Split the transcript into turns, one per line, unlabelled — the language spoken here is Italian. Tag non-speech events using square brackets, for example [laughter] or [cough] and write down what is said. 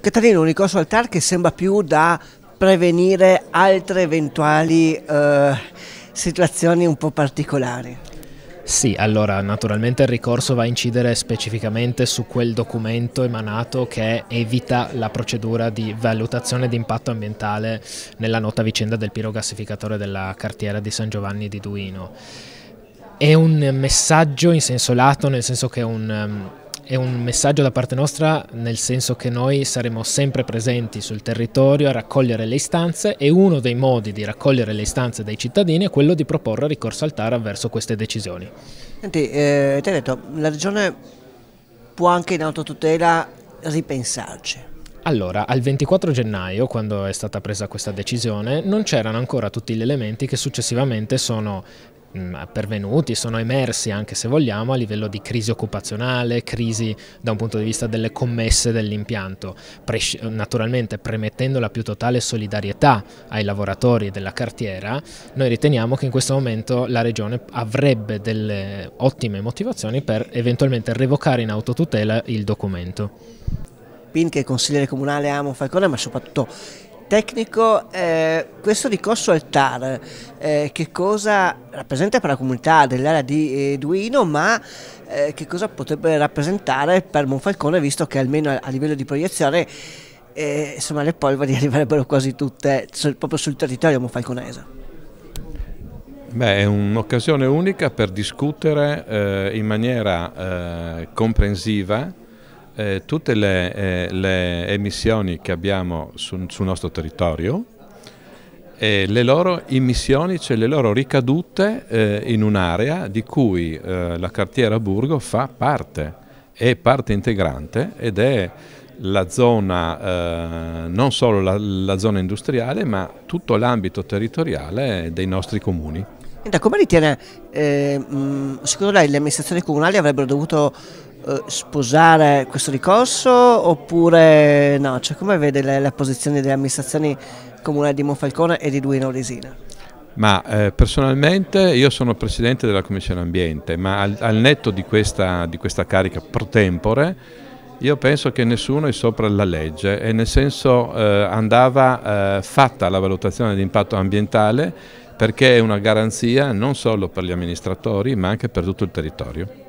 Caterina, un ricorso al TAR che sembra più da prevenire altre eventuali eh, situazioni un po' particolari.
Sì, allora naturalmente il ricorso va a incidere specificamente su quel documento emanato che evita la procedura di valutazione di impatto ambientale nella nota vicenda del pirogassificatore della cartiera di San Giovanni di Duino. È un messaggio in senso lato, nel senso che è un ehm, è un messaggio da parte nostra nel senso che noi saremo sempre presenti sul territorio a raccogliere le istanze e uno dei modi di raccogliere le istanze dei cittadini è quello di proporre ricorso al TAR verso queste decisioni.
Senti, eh, ti ho detto, la regione può anche in autotutela ripensarci.
Allora, al 24 gennaio, quando è stata presa questa decisione, non c'erano ancora tutti gli elementi che successivamente sono mh, mm, pervenuti, sono emersi anche se vogliamo a livello di crisi occupazionale, crisi da un punto di vista delle commesse dell'impianto, Pres naturalmente premettendo la più totale solidarietà ai lavoratori della cartiera, noi riteniamo che in questo momento la regione avrebbe delle ottime motivazioni per eventualmente revocare in autotutela il documento. Pin che
consigliere comunale amo Falcone, ma soprattutto tecnico, eh, questo ricorso al TAR, eh, che cosa rappresenta per la comunità dell'area di eh, Duino, ma eh, che cosa potrebbe rappresentare per Monfalcone, visto che almeno a, livello di proiezione eh, insomma, le polveri [laughs] arriverebbero quasi tutte sul, proprio sul territorio monfalconese?
Beh, è un'occasione unica per discutere eh, in maniera comprensiva eh, tutte le, eh, le, emissioni che abbiamo su, sul nostro territorio e le loro emissioni, cioè le loro ricadute eh, in un'area di cui eh, la cartiera Burgo fa parte, è parte integrante ed è la zona, eh, non solo la, la zona industriale, ma tutto l'ambito territoriale dei nostri comuni.
Da come ritiene, eh, secondo lei le amministrazioni comunali avrebbero dovuto eh, sposare questo ricorso oppure no? Cioè, come vede le, la posizione delle amministrazioni comunali di Monfalcone e di Duino Resina?
Ma eh, personalmente io sono presidente della Commissione Ambiente, ma al, al netto di questa, di questa carica pro tempore io penso che nessuno è sopra la legge e nel senso eh, andava eh, fatta la valutazione di impatto ambientale perché è una garanzia non solo per gli amministratori ma anche per tutto il territorio.